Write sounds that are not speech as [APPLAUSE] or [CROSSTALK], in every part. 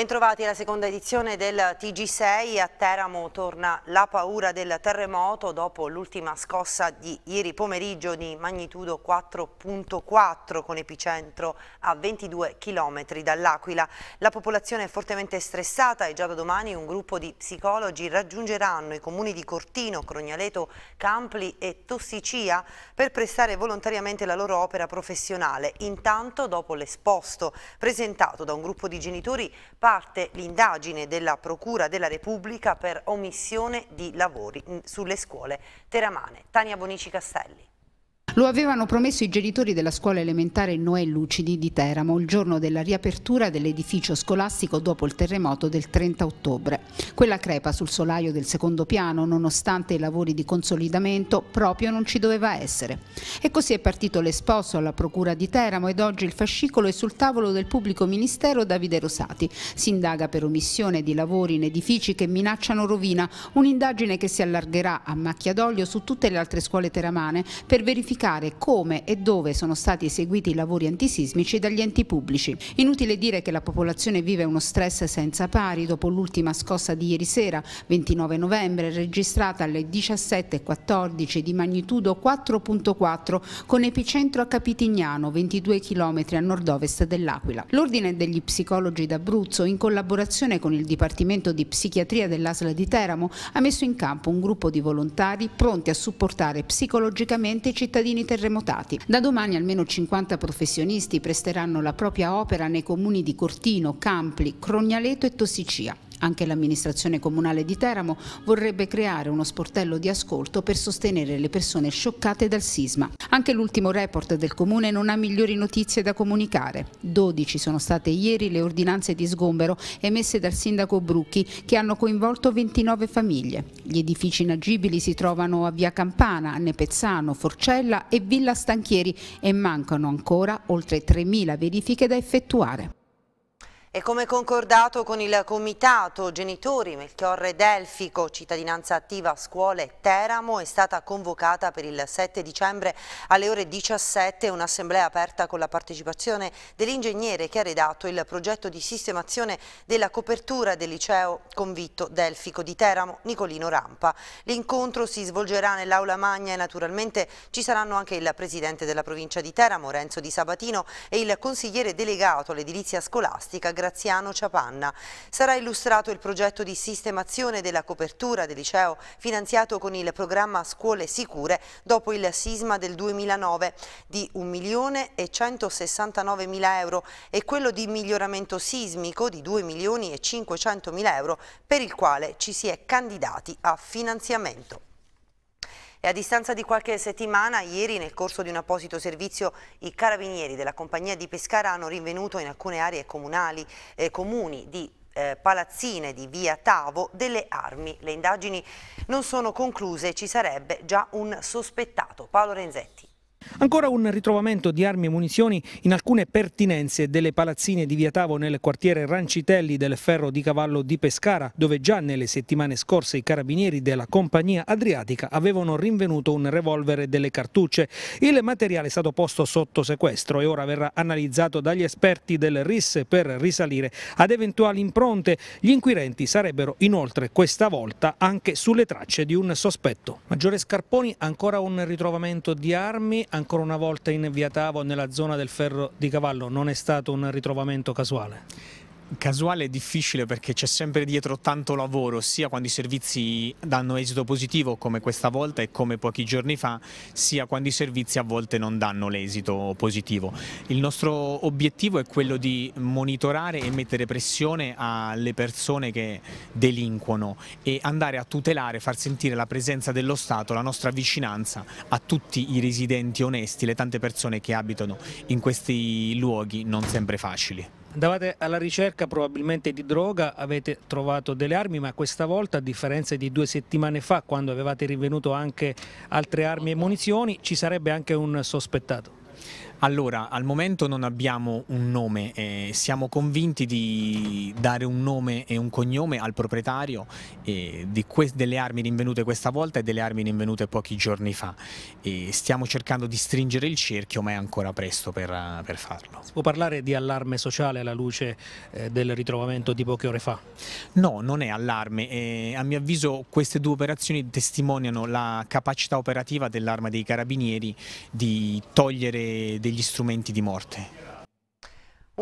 Bentrovati alla seconda edizione del TG6, a Teramo torna la paura del terremoto dopo l'ultima scossa di ieri pomeriggio di magnitudo 4.4 con epicentro a 22 km dall'Aquila. La popolazione è fortemente stressata e già da domani un gruppo di psicologi raggiungeranno i comuni di Cortino, Crognaleto, Campli e Tossicia per prestare volontariamente la loro opera professionale. Intanto dopo l'esposto presentato da un gruppo di genitori parte l'indagine della Procura della Repubblica per omissione di lavori mm, sulle scuole teramane. Tania Bonici Castelli. Lo avevano promesso i genitori della scuola elementare Noè Lucidi di Teramo il giorno della riapertura dell'edificio scolastico dopo il terremoto del 30 ottobre. Quella crepa sul solaio del secondo piano, nonostante i lavori di consolidamento, proprio non ci doveva essere. E così è partito l'esposto alla Procura di Teramo ed oggi il fascicolo è sul tavolo del pubblico ministero Davide Rosati. Si indaga per omissione di lavori in edifici che minacciano rovina, un'indagine che si allargherà a macchia d'olio su tutte le altre scuole teramane per verificare verificare come e dove sono stati eseguiti i lavori antisismici dagli enti pubblici. Inutile dire che la popolazione vive uno stress senza pari dopo l'ultima scossa di ieri sera, 29 novembre, registrata alle 17.14 di magnitudo 4.4 con epicentro a Capitignano, 22 km a nord-ovest dell'Aquila. L'Ordine degli Psicologi d'Abruzzo, in collaborazione con il Dipartimento di Psichiatria dell'Asla di Teramo, ha messo in campo un gruppo di volontari pronti a supportare psicologicamente i cittadini cittadini terremotati. Da domani almeno 50 professionisti presteranno la propria opera nei comuni di Cortino, Campli, Crognaleto e Tossicia. Anche l'amministrazione comunale di Teramo vorrebbe creare uno sportello di ascolto per sostenere le persone scioccate dal sisma. Anche l'ultimo report del comune non ha migliori notizie da comunicare. 12 sono state ieri le ordinanze di sgombero emesse dal sindaco Brucchi che hanno coinvolto 29 famiglie. Gli edifici inagibili si trovano a Via Campana, Nepezzano, Forcella e Villa Stanchieri e mancano ancora oltre 3.000 verifiche da effettuare. E come concordato con il Comitato Genitori Melchiorre Delfico, cittadinanza attiva scuole Teramo, è stata convocata per il 7 dicembre alle ore 17 un'assemblea aperta con la partecipazione dell'ingegnere che ha redatto il progetto di sistemazione della copertura del liceo convitto Delfico di Teramo, Nicolino Rampa. L'incontro si svolgerà nell'aula magna e naturalmente ci saranno anche il presidente della provincia di Teramo, Renzo Di Sabatino, e il consigliere delegato all'edilizia scolastica, Graziano Ciapanna. Sarà illustrato il progetto di sistemazione della copertura del liceo finanziato con il programma Scuole Sicure dopo il sisma del 2009 di 1.169.000 euro e quello di miglioramento sismico di 2.500.000 euro per il quale ci si è candidati a finanziamento. E a distanza di qualche settimana, ieri nel corso di un apposito servizio, i carabinieri della compagnia di Pescara hanno rinvenuto in alcune aree comunali, eh, comuni di eh, palazzine di via Tavo delle armi. Le indagini non sono concluse, ci sarebbe già un sospettato. Paolo Renzetti. Ancora un ritrovamento di armi e munizioni in alcune pertinenze delle palazzine di Via Tavo nel quartiere Rancitelli del Ferro di Cavallo di Pescara, dove già nelle settimane scorse i carabinieri della compagnia Adriatica avevano rinvenuto un revolver e delle cartucce. Il materiale è stato posto sotto sequestro e ora verrà analizzato dagli esperti del RIS per risalire ad eventuali impronte. Gli inquirenti sarebbero inoltre questa volta anche sulle tracce di un sospetto. Maggiore Scarponi, ancora un ritrovamento di armi ancora una volta in via Tavo nella zona del ferro di cavallo non è stato un ritrovamento casuale? casuale è difficile perché c'è sempre dietro tanto lavoro, sia quando i servizi danno esito positivo come questa volta e come pochi giorni fa, sia quando i servizi a volte non danno l'esito positivo. Il nostro obiettivo è quello di monitorare e mettere pressione alle persone che delinquono e andare a tutelare, far sentire la presenza dello Stato, la nostra vicinanza a tutti i residenti onesti, le tante persone che abitano in questi luoghi non sempre facili. Andavate alla ricerca probabilmente di droga, avete trovato delle armi, ma questa volta, a differenza di due settimane fa, quando avevate rinvenuto anche altre armi e munizioni, ci sarebbe anche un sospettato. Allora, al momento non abbiamo un nome, eh, siamo convinti di dare un nome e un cognome al proprietario eh, delle armi rinvenute questa volta e delle armi rinvenute pochi giorni fa. E stiamo cercando di stringere il cerchio, ma è ancora presto per, eh, per farlo. Si può parlare di allarme sociale alla luce eh, del ritrovamento di poche ore fa? No, non è allarme. Eh, a mio avviso queste due operazioni testimoniano la capacità operativa dell'arma dei carabinieri di togliere dei degli strumenti di morte.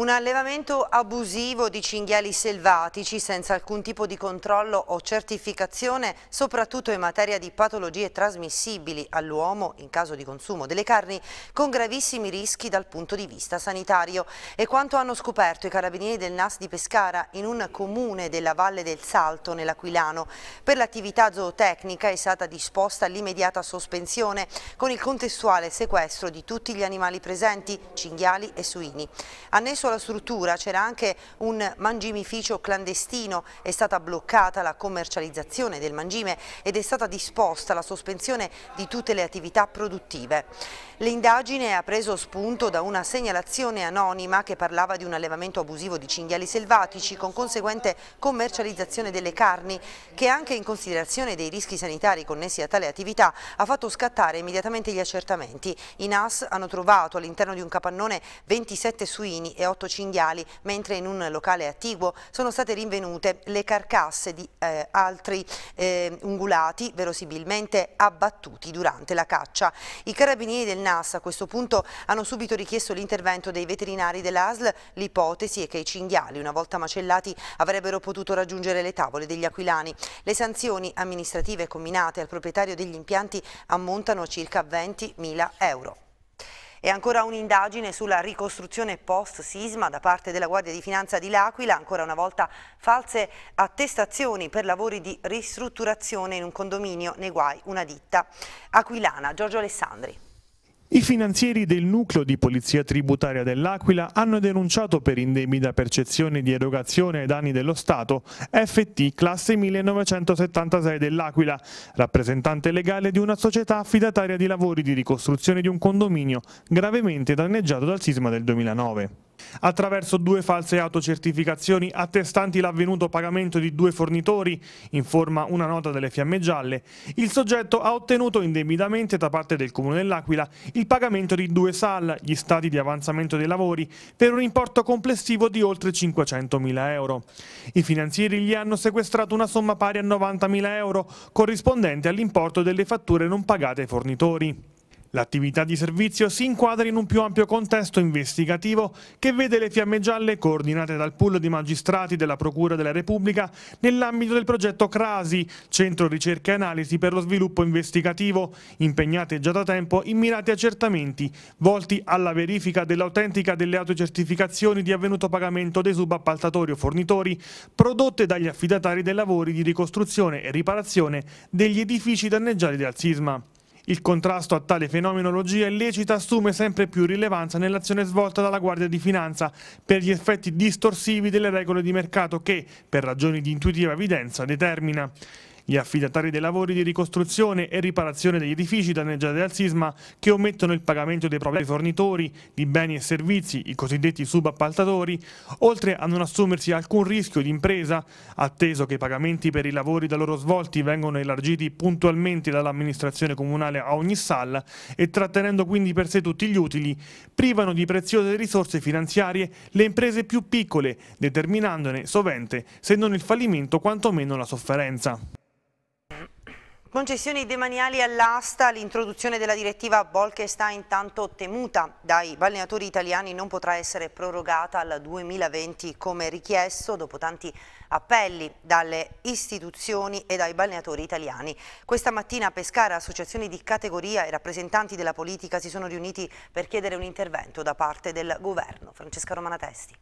Un allevamento abusivo di cinghiali selvatici senza alcun tipo di controllo o certificazione, soprattutto in materia di patologie trasmissibili all'uomo in caso di consumo delle carni, con gravissimi rischi dal punto di vista sanitario. E quanto hanno scoperto i carabinieri del NAS di Pescara in un comune della Valle del Salto, nell'Aquilano. Per l'attività zootecnica è stata disposta l'immediata sospensione con il contestuale sequestro di tutti gli animali presenti, cinghiali e suini. Annesso solo la struttura, c'era anche un mangimificio clandestino, è stata bloccata la commercializzazione del mangime ed è stata disposta la sospensione di tutte le attività produttive. L'indagine ha preso spunto da una segnalazione anonima che parlava di un allevamento abusivo di cinghiali selvatici con conseguente commercializzazione delle carni che anche in considerazione dei rischi sanitari connessi a tale attività ha fatto scattare immediatamente gli accertamenti. I NAS hanno trovato all'interno di un capannone 27 suini e otto cinghiali, mentre in un locale attiguo sono state rinvenute le carcasse di eh, altri eh, ungulati, verosimilmente abbattuti durante la caccia. I carabinieri del NAS a questo punto hanno subito richiesto l'intervento dei veterinari dell'ASL. L'ipotesi è che i cinghiali, una volta macellati, avrebbero potuto raggiungere le tavole degli aquilani. Le sanzioni amministrative combinate al proprietario degli impianti ammontano a circa 20.000 euro. E ancora un'indagine sulla ricostruzione post-sisma da parte della Guardia di Finanza di L'Aquila, ancora una volta false attestazioni per lavori di ristrutturazione in un condominio, nei guai una ditta aquilana. Giorgio Alessandri. I finanzieri del nucleo di polizia tributaria dell'Aquila hanno denunciato per indebita percezione di erogazione ai danni dello Stato FT classe 1976 dell'Aquila, rappresentante legale di una società affidataria di lavori di ricostruzione di un condominio gravemente danneggiato dal sisma del 2009 attraverso due false autocertificazioni attestanti l'avvenuto pagamento di due fornitori, informa una nota delle Fiamme Gialle, il soggetto ha ottenuto indebitamente da parte del Comune dell'Aquila il pagamento di due SAL, gli stati di avanzamento dei lavori, per un importo complessivo di oltre 500.000 euro. I finanzieri gli hanno sequestrato una somma pari a 90.000 euro, corrispondente all'importo delle fatture non pagate ai fornitori. L'attività di servizio si inquadra in un più ampio contesto investigativo che vede le fiamme gialle coordinate dal pool di magistrati della Procura della Repubblica nell'ambito del progetto CRASI, Centro Ricerca e Analisi per lo Sviluppo Investigativo, impegnate già da tempo in mirati accertamenti volti alla verifica dell'autentica delle autocertificazioni di avvenuto pagamento dei subappaltatori o fornitori prodotte dagli affidatari dei lavori di ricostruzione e riparazione degli edifici danneggiati dal sisma. Il contrasto a tale fenomenologia illecita assume sempre più rilevanza nell'azione svolta dalla Guardia di Finanza per gli effetti distorsivi delle regole di mercato che, per ragioni di intuitiva evidenza, determina. Gli affidatari dei lavori di ricostruzione e riparazione degli edifici danneggiati dal sisma che omettono il pagamento dei propri fornitori di beni e servizi, i cosiddetti subappaltatori, oltre a non assumersi alcun rischio di impresa, atteso che i pagamenti per i lavori da loro svolti vengono elargiti puntualmente dall'amministrazione comunale a ogni sala e trattenendo quindi per sé tutti gli utili, privano di preziose risorse finanziarie le imprese più piccole, determinandone sovente, se non il fallimento, quantomeno la sofferenza. Concessioni demaniali all'asta, l'introduzione della direttiva Bolkestein tanto temuta dai balneatori italiani non potrà essere prorogata al 2020 come richiesto dopo tanti appelli dalle istituzioni e dai balneatori italiani. Questa mattina a Pescara associazioni di categoria e rappresentanti della politica si sono riuniti per chiedere un intervento da parte del governo. Francesca Romanatesti.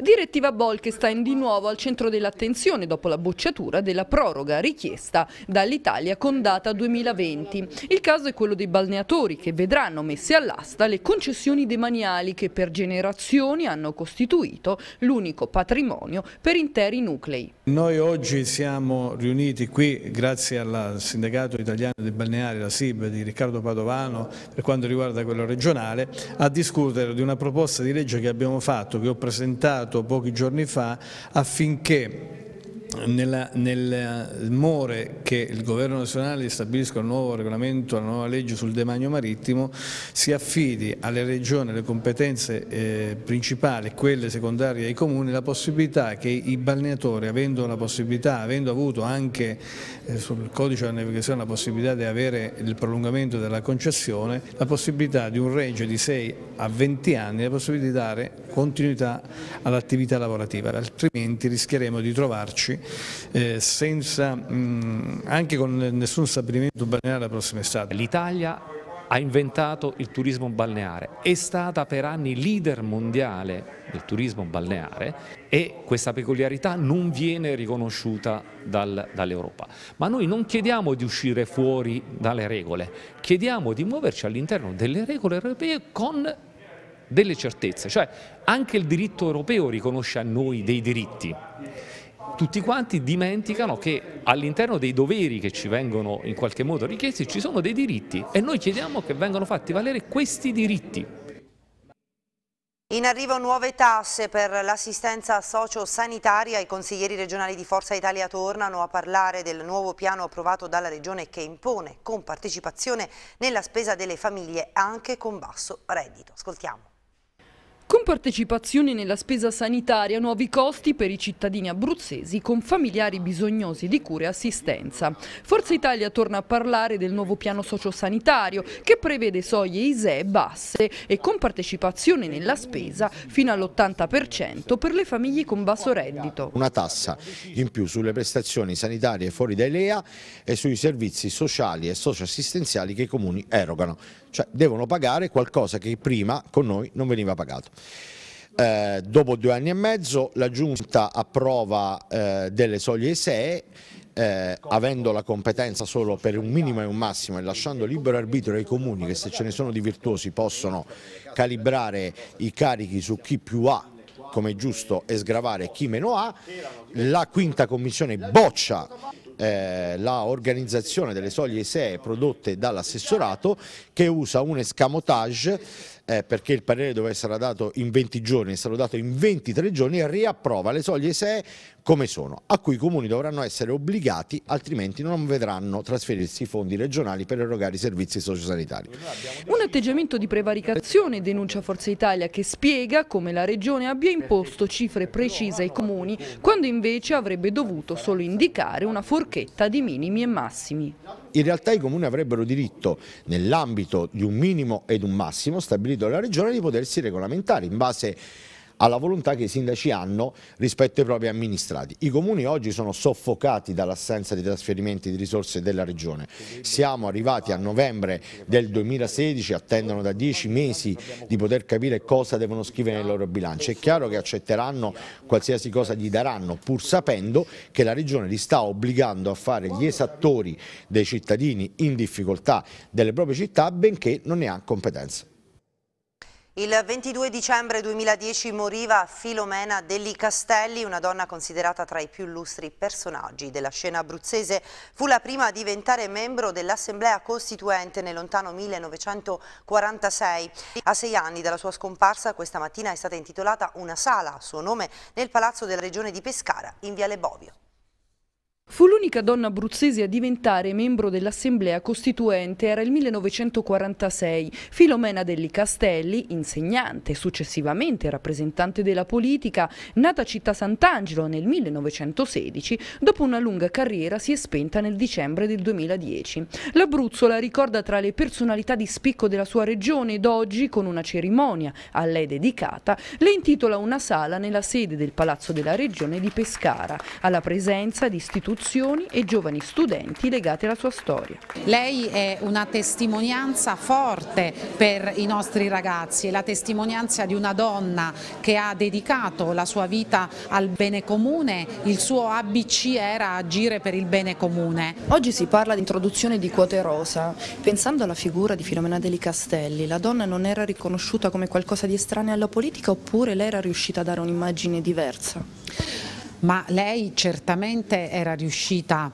Direttiva Bolkestein di nuovo al centro dell'attenzione dopo la bocciatura della proroga richiesta dall'Italia con data 2020. Il caso è quello dei balneatori che vedranno messe all'asta le concessioni demaniali che per generazioni hanno costituito l'unico patrimonio per interi nuclei. Noi oggi siamo riuniti qui grazie al Sindacato Italiano dei Balneari, la SIB di Riccardo Padovano per quanto riguarda quello regionale, a discutere di una proposta di legge che abbiamo fatto, che ho presentato pochi giorni fa affinché nella, nel more che il governo nazionale stabilisca un nuovo regolamento, una nuova legge sul demanio marittimo, si affidi alle regioni, alle competenze eh, principali, quelle secondarie ai comuni, la possibilità che i balneatori, avendo la possibilità, avendo avuto anche eh, sul codice della navigazione la possibilità di avere il prolungamento della concessione, la possibilità di un range di 6 a 20 anni, la possibilità di dare continuità all'attività lavorativa, altrimenti rischieremo di trovarci eh, senza, mh, mm, anche con nessun stabilimento balneare la prossima estate. L'Italia ha inventato il turismo balneare, è stata per anni leader mondiale del turismo balneare e questa peculiarità non viene riconosciuta dal, dall'Europa. Ma noi non chiediamo di uscire fuori dalle regole, chiediamo di muoverci all'interno delle regole europee con delle certezze, cioè anche il diritto europeo riconosce a noi dei diritti tutti quanti dimenticano che all'interno dei doveri che ci vengono in qualche modo richiesti ci sono dei diritti e noi chiediamo che vengano fatti valere questi diritti. In arrivo nuove tasse per l'assistenza socio-sanitaria, i consiglieri regionali di Forza Italia tornano a parlare del nuovo piano approvato dalla Regione che impone con partecipazione nella spesa delle famiglie anche con basso reddito. Ascoltiamo. Con partecipazioni nella spesa sanitaria, nuovi costi per i cittadini abruzzesi con familiari bisognosi di cure e assistenza. Forza Italia torna a parlare del nuovo piano sociosanitario che prevede soglie ISEE basse e con partecipazione nella spesa fino all'80% per le famiglie con basso reddito. Una tassa in più sulle prestazioni sanitarie fuori dai LEA e sui servizi sociali e socioassistenziali che i comuni erogano cioè devono pagare qualcosa che prima con noi non veniva pagato. Eh, dopo due anni e mezzo la Giunta approva eh, delle soglie ISEE eh, avendo la competenza solo per un minimo e un massimo e lasciando libero arbitrio ai comuni che se ce ne sono di virtuosi possono calibrare i carichi su chi più ha come giusto e sgravare chi meno ha, la quinta commissione boccia eh, la organizzazione delle soglie ISEE prodotte dall'assessorato che usa un escamotage eh, perché il parere doveva essere dato in 20 giorni, è stato dato in 23 giorni, riapprova le soglie ISEE come sono, a cui i comuni dovranno essere obbligati, altrimenti non vedranno trasferirsi i fondi regionali per erogare i servizi sociosanitari. Un atteggiamento di prevaricazione denuncia Forza Italia che spiega come la Regione abbia imposto cifre precise ai comuni, quando invece avrebbe dovuto solo indicare una forchetta di minimi e massimi. In realtà i comuni avrebbero diritto, nell'ambito di un minimo ed un massimo stabilito dalla Regione, di potersi regolamentare in base alla volontà che i sindaci hanno rispetto ai propri amministrati. I comuni oggi sono soffocati dall'assenza di trasferimenti di risorse della regione. Siamo arrivati a novembre del 2016, attendono da dieci mesi di poter capire cosa devono scrivere nel loro bilancio. È chiaro che accetteranno qualsiasi cosa gli daranno, pur sapendo che la regione li sta obbligando a fare gli esattori dei cittadini in difficoltà delle proprie città, benché non ne ha competenza. Il 22 dicembre 2010 moriva Filomena Delli Castelli, una donna considerata tra i più illustri personaggi della scena abruzzese. Fu la prima a diventare membro dell'Assemblea Costituente nel lontano 1946. A sei anni dalla sua scomparsa questa mattina è stata intitolata una sala a suo nome nel Palazzo della Regione di Pescara in Viale Bovio. Fu l'unica donna abruzzese a diventare membro dell'Assemblea Costituente, era il 1946. Filomena Delli Castelli, insegnante, successivamente rappresentante della politica, nata a Città Sant'Angelo nel 1916, dopo una lunga carriera si è spenta nel dicembre del 2010. L'Abruzzo la ricorda tra le personalità di spicco della sua regione ed oggi, con una cerimonia a lei dedicata, le intitola una sala nella sede del Palazzo della Regione di Pescara, alla presenza di istituti istituzioni e giovani studenti legati alla sua storia. Lei è una testimonianza forte per i nostri ragazzi, è la testimonianza di una donna che ha dedicato la sua vita al bene comune, il suo ABC era agire per il bene comune. Oggi si parla di introduzione di quote rosa, pensando alla figura di Filomena Deli Castelli, la donna non era riconosciuta come qualcosa di estraneo alla politica oppure lei era riuscita a dare un'immagine diversa? ma lei certamente era riuscita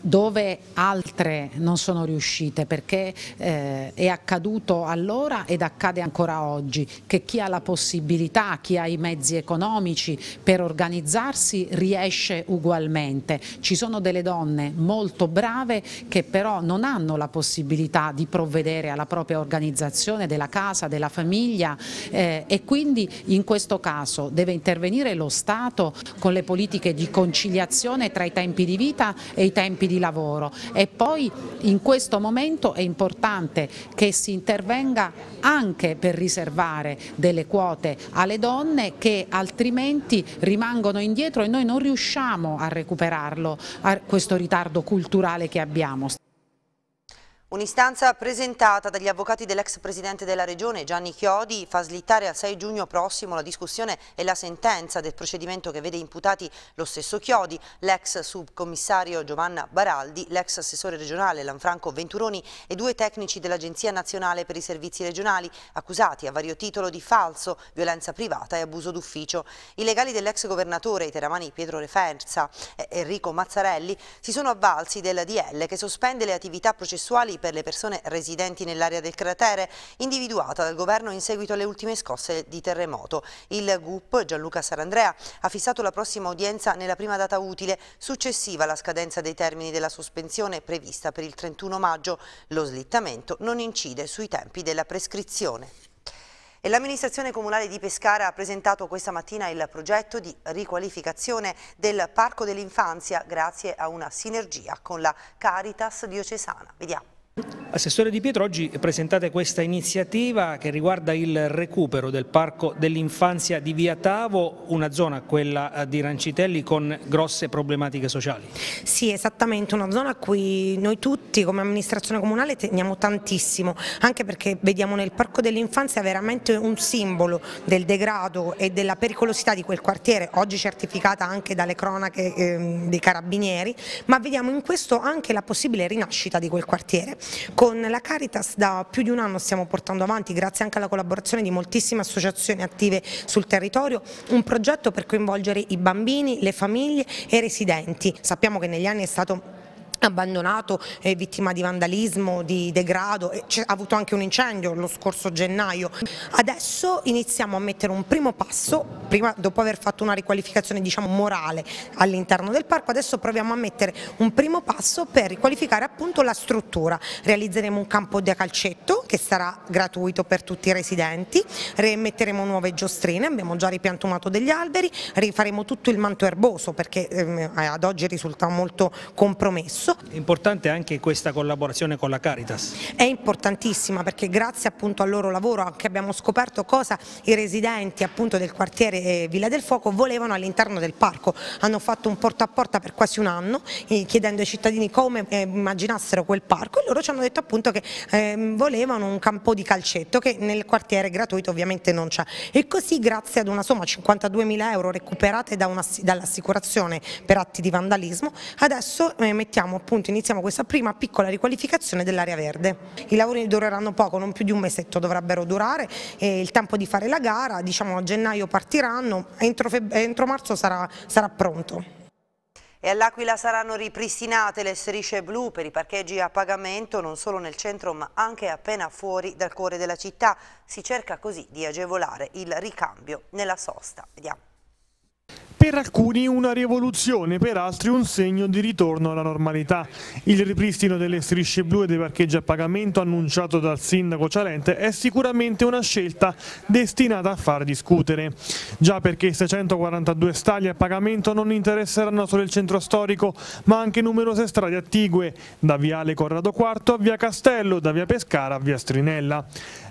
dove altre non sono riuscite perché eh, è accaduto allora ed accade ancora oggi che chi ha la possibilità, chi ha i mezzi economici per organizzarsi riesce ugualmente. Ci sono delle donne molto brave che però non hanno la possibilità di provvedere alla propria organizzazione della casa, della famiglia eh, e quindi in questo caso deve intervenire lo Stato con le politiche di conciliazione tra i tempi di vita e i tempi tempi di lavoro e poi in questo momento è importante che si intervenga anche per riservare delle quote alle donne che altrimenti rimangono indietro e noi non riusciamo a recuperarlo, a questo ritardo culturale che abbiamo. Un'istanza presentata dagli avvocati dell'ex presidente della regione Gianni Chiodi fa slittare al 6 giugno prossimo la discussione e la sentenza del procedimento che vede imputati lo stesso Chiodi, l'ex subcommissario Giovanna Baraldi, l'ex assessore regionale Lanfranco Venturoni e due tecnici dell'Agenzia Nazionale per i Servizi Regionali accusati a vario titolo di falso, violenza privata e abuso d'ufficio. I legali dell'ex governatore i teramani Pietro Referza e Enrico Mazzarelli si sono avvalsi della DL che sospende le attività processuali per le persone residenti nell'area del cratere, individuata dal governo in seguito alle ultime scosse di terremoto. Il GUP Gianluca Sarandrea ha fissato la prossima udienza nella prima data utile, successiva alla scadenza dei termini della sospensione prevista per il 31 maggio. Lo slittamento non incide sui tempi della prescrizione. L'amministrazione comunale di Pescara ha presentato questa mattina il progetto di riqualificazione del Parco dell'Infanzia grazie a una sinergia con la Caritas diocesana. Vediamo. Assessore Di Pietro, oggi presentate questa iniziativa che riguarda il recupero del parco dell'infanzia di Via Tavo, una zona, quella eh, di Rancitelli, con grosse problematiche sociali. Sì, esattamente, una zona a cui noi tutti come amministrazione comunale teniamo tantissimo, anche perché vediamo nel parco dell'infanzia veramente un simbolo del degrado e della pericolosità di quel quartiere, oggi certificata anche dalle cronache eh, dei carabinieri, ma vediamo in questo anche la possibile rinascita di quel quartiere. Con la Caritas da più di un anno stiamo portando avanti, grazie anche alla collaborazione di moltissime associazioni attive sul territorio, un progetto per coinvolgere i bambini, le famiglie e i residenti. Sappiamo che negli anni è stato abbandonato, è vittima di vandalismo, di degrado, ha avuto anche un incendio lo scorso gennaio. Adesso iniziamo a mettere un primo passo, prima, dopo aver fatto una riqualificazione diciamo, morale all'interno del parco, adesso proviamo a mettere un primo passo per riqualificare appunto la struttura. Realizzeremo un campo da calcetto che sarà gratuito per tutti i residenti, metteremo nuove giostrine, abbiamo già ripiantumato degli alberi, rifaremo tutto il manto erboso perché ehm, ad oggi risulta molto compromesso appunto. È importante anche questa collaborazione con la Caritas? È importantissima perché grazie appunto al loro lavoro anche abbiamo scoperto cosa i residenti appunto del quartiere eh, Villa del Fuoco volevano all'interno del parco. Hanno fatto un porta a porta per quasi un anno eh, chiedendo ai cittadini come eh, immaginassero quel parco e loro ci hanno detto appunto che ehm, volevano un campo di calcetto che nel quartiere gratuito ovviamente non c'è. E così grazie ad una somma 52 mila euro recuperate da dall'assicurazione per atti di vandalismo adesso mettiamo appunto iniziamo questa prima piccola riqualificazione dell'area verde. I lavori dureranno poco, non più di un mesetto dovrebbero durare, il tempo di fare la gara, diciamo a gennaio partiranno, entro, entro marzo sarà, sarà pronto. E all'Aquila saranno ripristinate le strisce blu per i parcheggi a pagamento non solo nel centro ma anche appena fuori dal cuore della città. Si cerca così di agevolare il ricambio nella sosta. Vediamo. Per alcuni una rivoluzione, per altri un segno di ritorno alla normalità. Il ripristino delle strisce blu e dei parcheggi a pagamento annunciato dal sindaco Cialente è sicuramente una scelta destinata a far discutere. Già perché 642 stagli a pagamento non interesseranno solo il centro storico, ma anche numerose strade attigue, da Viale Corrado IV a Via Castello, da Via Pescara a Via Strinella.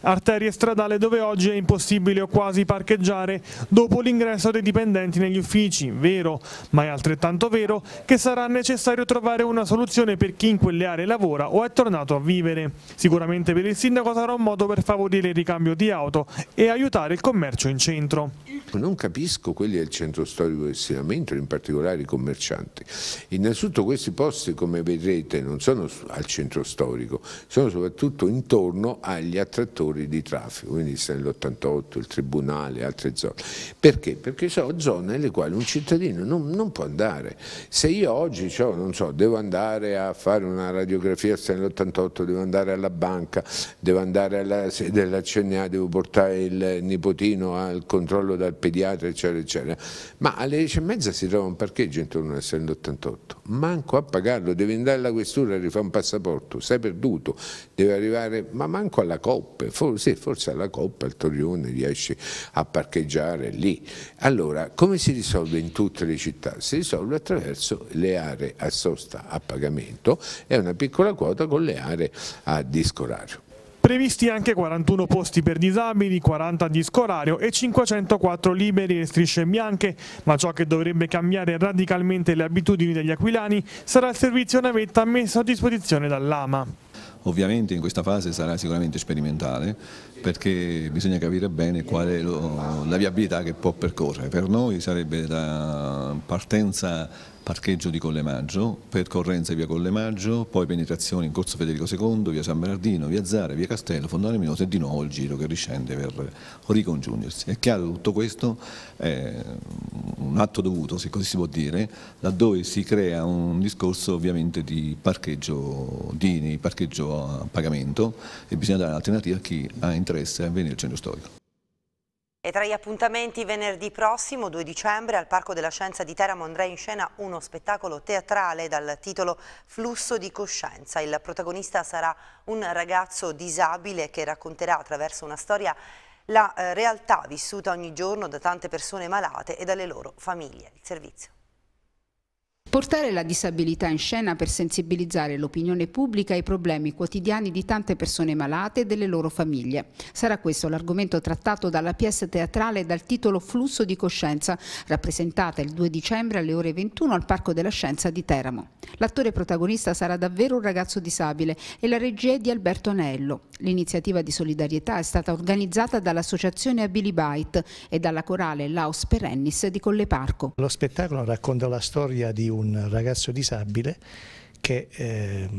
Arterie stradale dove oggi è impossibile o quasi parcheggiare dopo l'ingresso dei dipendenti negli uffici uffici, vero, ma è altrettanto vero che sarà necessario trovare una soluzione per chi in quelle aree lavora o è tornato a vivere. Sicuramente per il sindaco sarà un modo per favorire il ricambio di auto e aiutare il commercio in centro. Non capisco quelli del centro storico del Sinamento, in particolare i commercianti. Innanzitutto questi posti, come vedrete, non sono al centro storico, sono soprattutto intorno agli attrattori di traffico, quindi sta nell'88, il Tribunale, altre zone. Perché? Perché sono zone nelle quali quale un cittadino non, non può andare. Se io oggi cioè, non so, devo andare a fare una radiografia nell'88, devo andare alla banca, devo andare alla sede della CNA, devo portare il nipotino al controllo dal pediatra, eccetera, eccetera, ma alle 10 e mezza si trova un parcheggio intorno al 88, manco a pagarlo, devi andare alla questura a rifare un passaporto, sei perduto, devi arrivare, ma manco alla Coppa, forse, forse alla Coppa, al Torrione riesci a parcheggiare lì. Allora, come si risolve? risolve in tutte le città, si risolve attraverso le aree a sosta a pagamento e una piccola quota con le aree a disco orario. Previsti anche 41 posti per disabili, 40 a disco orario e 504 liberi e strisce bianche, ma ciò che dovrebbe cambiare radicalmente le abitudini degli aquilani sarà il servizio navetta messo a disposizione dall'AMA. Ovviamente in questa fase sarà sicuramente sperimentale perché bisogna capire bene qual è lo, la viabilità che può percorrere. Per noi sarebbe da partenza parcheggio di Collemaggio, percorrenza via Collemaggio, poi penetrazione in Corso Federico II, via San Bernardino, via Zara, via Castello, Fontana Minosa e di nuovo il giro che riscende per ricongiungersi. È chiaro che tutto questo è un atto dovuto, se così si può dire, laddove si crea un discorso ovviamente di parcheggio, dini, parcheggio a pagamento e bisogna dare un'alternativa a chi ha interesse a venire al centro storico. E tra gli appuntamenti venerdì prossimo, 2 dicembre, al Parco della Scienza di Teramo andrà in scena uno spettacolo teatrale dal titolo Flusso di coscienza. Il protagonista sarà un ragazzo disabile che racconterà attraverso una storia la eh, realtà vissuta ogni giorno da tante persone malate e dalle loro famiglie. Il servizio. Portare la disabilità in scena per sensibilizzare l'opinione pubblica ai problemi quotidiani di tante persone malate e delle loro famiglie. Sarà questo l'argomento trattato dalla pièce teatrale dal titolo Flusso di coscienza, rappresentata il 2 dicembre alle ore 21 al Parco della Scienza di Teramo. L'attore protagonista sarà davvero un ragazzo disabile e la regia è di Alberto Anello. L'iniziativa di solidarietà è stata organizzata dall'associazione Abilibite e dalla corale Laos Perennis di Colleparco. Lo spettacolo racconta la storia di un ragazzo disabile che eh,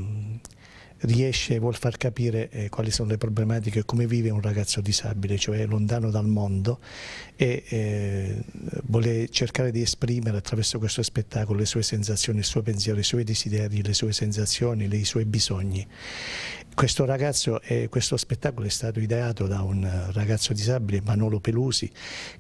riesce e vuol far capire eh, quali sono le problematiche e come vive un ragazzo disabile, cioè lontano dal mondo e eh, vuole cercare di esprimere attraverso questo spettacolo le sue sensazioni, il suo pensiero, i suoi desideri, le sue sensazioni, i suoi bisogni questo, ragazzo, eh, questo spettacolo è stato ideato da un eh, ragazzo disabile, Manolo Pelusi,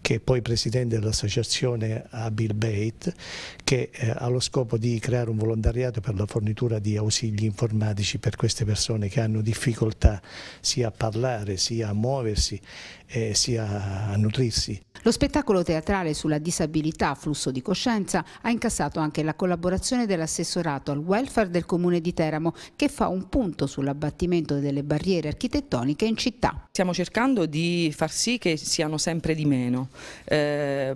che è poi presidente dell'associazione Abil Beit, che eh, ha lo scopo di creare un volontariato per la fornitura di ausili informatici per queste persone che hanno difficoltà sia a parlare, sia a muoversi, eh, sia a nutrirsi. Lo spettacolo teatrale sulla disabilità Flusso di Coscienza ha incassato anche la collaborazione dell'assessorato al welfare del comune di Teramo, che fa un punto sull'abbattimento abbattimento delle barriere architettoniche in città. Stiamo cercando di far sì che siano sempre di meno. Eh,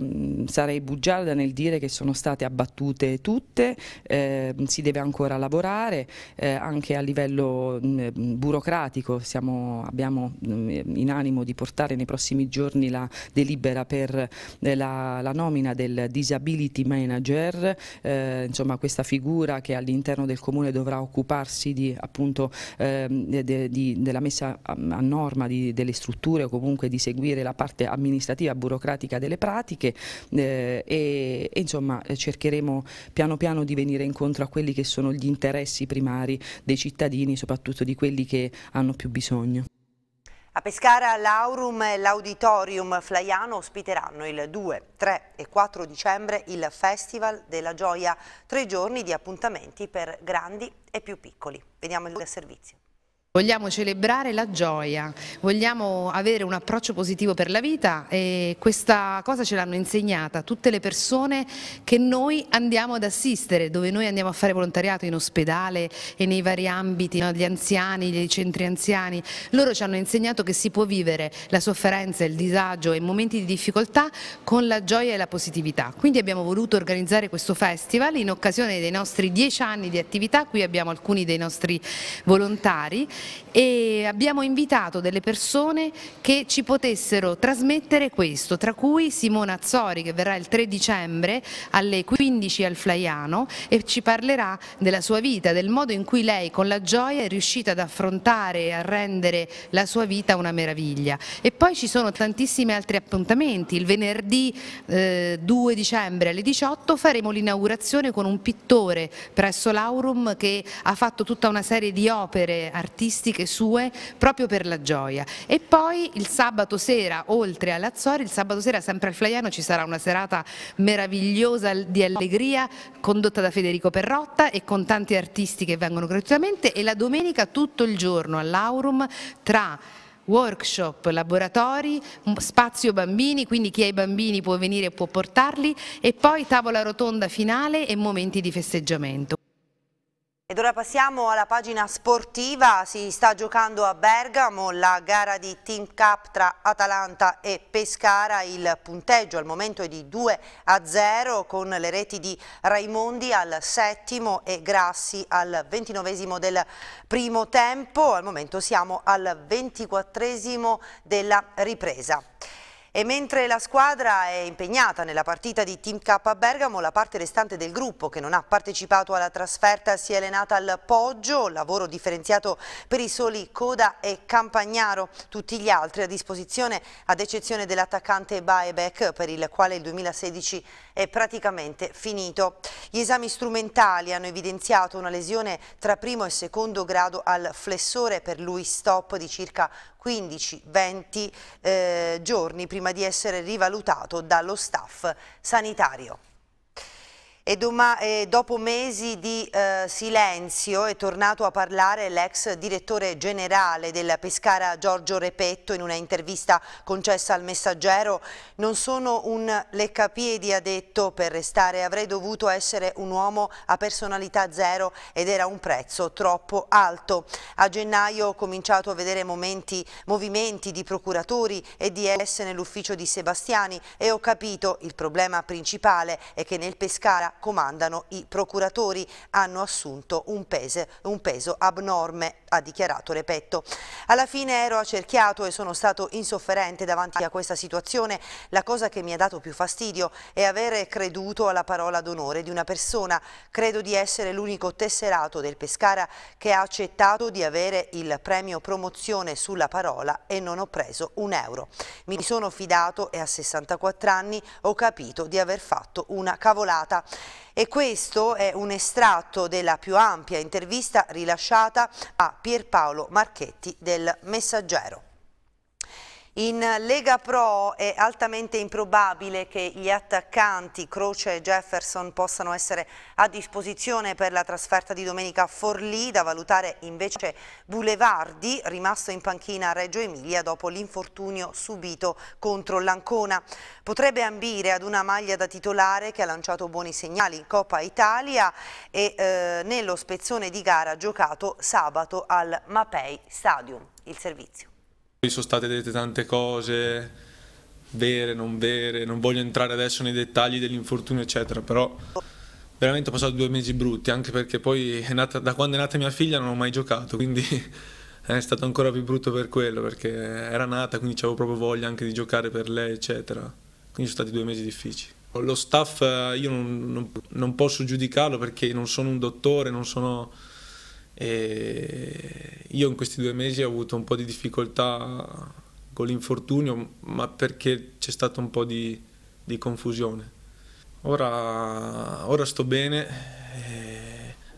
sarei bugiarda nel dire che sono state abbattute tutte, eh, si deve ancora lavorare eh, anche a livello mh, mm, burocratico. Siamo, abbiamo mh, mm, in animo di portare nei prossimi giorni la delibera per eh, la, la nomina del disability manager, eh, insomma questa figura che all'interno del comune dovrà occuparsi di appunto, ehm, de, de, di, della messa a, a norma di, delle strutture o comunque di seguire la parte amministrativa burocratica delle pratiche eh, e, e, insomma eh, cercheremo piano piano di venire incontro a quelli che sono gli interessi primari dei cittadini, soprattutto di quelli che hanno più bisogno. A Pescara l'Aurum e l'Auditorium Flaiano ospiteranno il 2, 3 e 4 dicembre il Festival della Gioia, tre giorni di appuntamenti per grandi e più piccoli. Vediamo il servizio. Vogliamo celebrare la gioia, vogliamo avere un approccio positivo per la vita e questa cosa ce l'hanno insegnata tutte le persone che noi andiamo ad assistere, dove noi andiamo a fare volontariato in ospedale e nei vari ambiti, no? gli anziani, i centri anziani, loro ci hanno insegnato che si può vivere la sofferenza, il disagio e momenti di difficoltà con la gioia e la positività. Quindi abbiamo voluto organizzare questo festival in occasione dei nostri dieci anni di attività, qui abbiamo alcuni dei nostri volontari e abbiamo invitato delle persone che ci potessero trasmettere questo, tra cui Simona Azzori che verrà il 3 dicembre alle 15 al Flaiano e ci parlerà della sua vita, del modo in cui lei con la gioia è riuscita ad affrontare e a rendere la sua vita una meraviglia. E poi ci sono tantissimi altri appuntamenti, il venerdì eh, 2 dicembre alle 18 faremo l'inaugurazione con un pittore presso l'Aurum che ha fatto tutta una serie di opere artistiche artistiche sue proprio per la gioia. E poi il sabato sera, oltre a Lazzori, il sabato sera sempre al Flaiano ci sarà una serata meravigliosa di allegria condotta da Federico Perrotta e con tanti artisti che vengono gratuitamente e la domenica tutto il giorno all'Aurum tra workshop, laboratori, spazio bambini, quindi chi ha i bambini può venire e può portarli e poi tavola rotonda finale e momenti di festeggiamento. Ed ora passiamo alla pagina sportiva, si sta giocando a Bergamo la gara di Team Cup tra Atalanta e Pescara, il punteggio al momento è di 2 a 0 con le reti di Raimondi al settimo e Grassi al ventinovesimo del primo tempo, al momento siamo al ventiquattresimo della ripresa. E mentre la squadra è impegnata nella partita di Team K a Bergamo, la parte restante del gruppo che non ha partecipato alla trasferta si è allenata al Poggio, lavoro differenziato per i soli Coda e Campagnaro, tutti gli altri a disposizione ad eccezione dell'attaccante Baebek per il quale il 2016 è praticamente finito. Gli esami strumentali hanno evidenziato una lesione tra primo e secondo grado al flessore per lui stop di circa 15-20 eh, giorni prima di essere rivalutato dallo staff sanitario. E, dopo mesi di eh, silenzio è tornato a parlare l'ex direttore generale del Pescara Giorgio Repetto in una intervista concessa al messaggero. Non sono un leccapiedi, ha detto, per restare avrei dovuto essere un uomo a personalità zero ed era un prezzo troppo alto. A gennaio ho cominciato a vedere momenti, movimenti di procuratori e di S nell'ufficio di Sebastiani e ho capito il problema principale è che nel Pescara comandano i procuratori, hanno assunto un, pese, un peso abnorme, ha dichiarato Repetto. Alla fine ero accerchiato e sono stato insofferente davanti a questa situazione. La cosa che mi ha dato più fastidio è avere creduto alla parola d'onore di una persona. Credo di essere l'unico tesserato del Pescara che ha accettato di avere il premio promozione sulla parola e non ho preso un euro. Mi sono fidato e a 64 anni ho capito di aver fatto una cavolata. E questo è un estratto della più ampia intervista rilasciata a Pierpaolo Marchetti del Messaggero. In Lega Pro è altamente improbabile che gli attaccanti Croce e Jefferson possano essere a disposizione per la trasferta di domenica a Forlì, da valutare invece Bulevardi, rimasto in panchina a Reggio Emilia dopo l'infortunio subito contro l'Ancona. Potrebbe ambire ad una maglia da titolare che ha lanciato buoni segnali in Coppa Italia e eh, nello spezzone di gara giocato sabato al Mapei Stadium. Il servizio. Ci sono state dette tante cose, vere, non vere, non voglio entrare adesso nei dettagli dell'infortunio eccetera, però veramente ho passato due mesi brutti, anche perché poi nata, da quando è nata mia figlia non ho mai giocato, quindi [LAUGHS] è stato ancora più brutto per quello, perché era nata, quindi avevo proprio voglia anche di giocare per lei eccetera, quindi sono stati due mesi difficili. Lo staff eh, io non, non, non posso giudicarlo perché non sono un dottore, non sono e io in questi due mesi ho avuto un po' di difficoltà con l'infortunio, ma perché c'è stata un po' di, di confusione. Ora, ora, sto bene,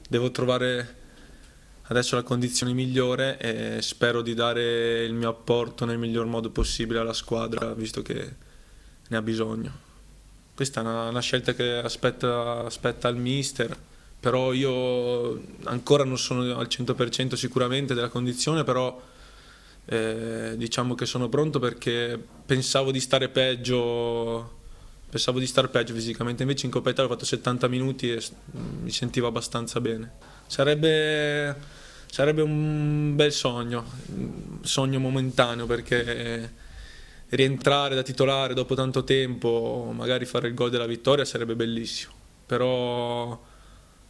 devo trovare adesso la condizione migliore e spero di dare il mio apporto nel miglior modo possibile alla squadra, visto che ne ha bisogno. Questa è una, una scelta che aspetta, aspetta il mister, però io ancora non sono al 100% sicuramente della condizione, però eh, diciamo che sono pronto perché pensavo di stare peggio, pensavo di star peggio fisicamente, invece in Coppa Italia ho fatto 70 minuti e mm, mi sentivo abbastanza bene. Sarebbe, sarebbe un bel sogno, mm, sogno momentaneo perché rientrare da titolare dopo tanto tempo, magari fare il gol della vittoria sarebbe bellissimo, però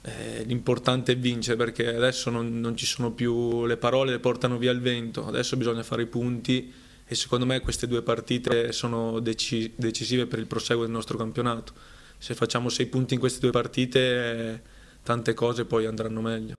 eh, l'importante è vincere perché adesso non, non, ci sono più le parole, le portano via il vento, adesso bisogna fare i punti e secondo me queste due partite sono deci decisive per il proseguo del nostro campionato. Se facciamo sei punti in queste due partite tante cose poi andranno meglio.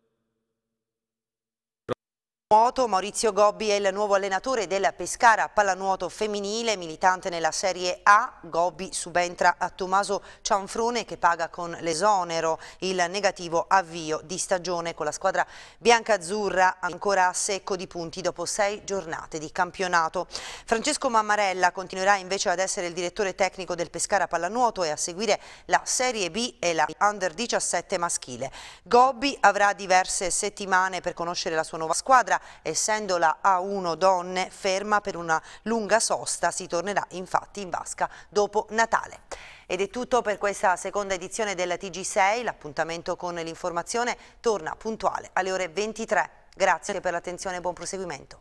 Nuoto, Maurizio Gobbi è il nuovo allenatore della Pescara Pallanuoto Femminile, militante nella Serie A. Gobbi subentra a Tommaso Cianfrone che paga con l'esonero il negativo avvio di stagione con la squadra biancazzurra ancora a secco di punti dopo sei giornate di campionato. Francesco Mammarella continuerà invece ad essere il direttore tecnico del Pescara Pallanuoto e a seguire la Serie B e la Under 17 maschile. Gobbi avrà diverse settimane per conoscere la sua nuova squadra essendo la A1 Donne ferma per una lunga sosta, si tornerà infatti in vasca dopo Natale. Ed è tutto per questa seconda edizione della TG6, l'appuntamento con l'informazione torna puntuale alle ore 23. Grazie per l'attenzione e buon proseguimento.